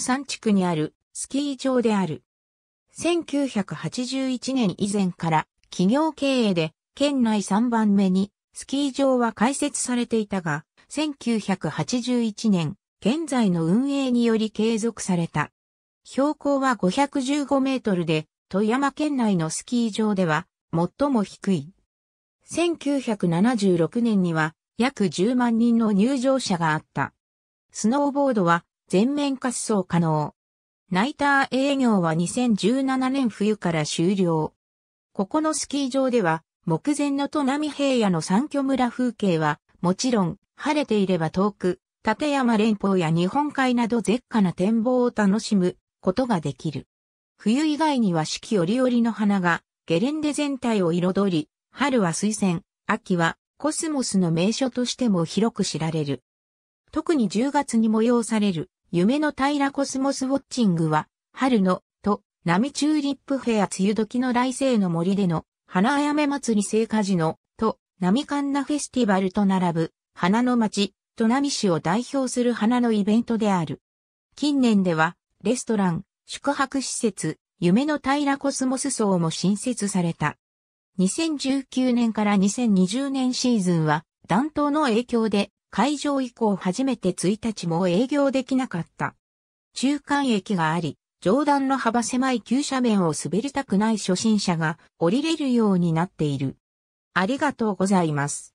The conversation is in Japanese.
山地区にあるスキー場である。1981年以前から企業経営で県内3番目にスキー場は開設されていたが、1981年、現在の運営により継続された。標高は515メートルで、富山県内のスキー場では最も低い。1976年には約10万人の入場者があった。スノーボードは全面滑走可能。ナイター営業は2017年冬から終了。ここのスキー場では、目前の砺波平野の三居村風景は、もちろん、晴れていれば遠く、立山連峰や日本海など絶下な展望を楽しむことができる。冬以外には四季折々の花が、ゲレンデ全体を彩り、春は水仙、秋はコスモスの名所としても広く知られる。特に10月に催される夢の平コスモスウォッチングは、春の、と、波チューリップフェア梅雨時の来世の森での、花あやめ祭り聖火事の、と、波カンナフェスティバルと並ぶ、花の街、と波市を代表する花のイベントである。近年では、レストラン、宿泊施設、夢の平コスモス層も新設された。2019年から2020年シーズンは、暖冬の影響で会場以降初めて1日も営業できなかった。中間駅があり、上段の幅狭い急斜面を滑りたくない初心者が降りれるようになっている。ありがとうございます。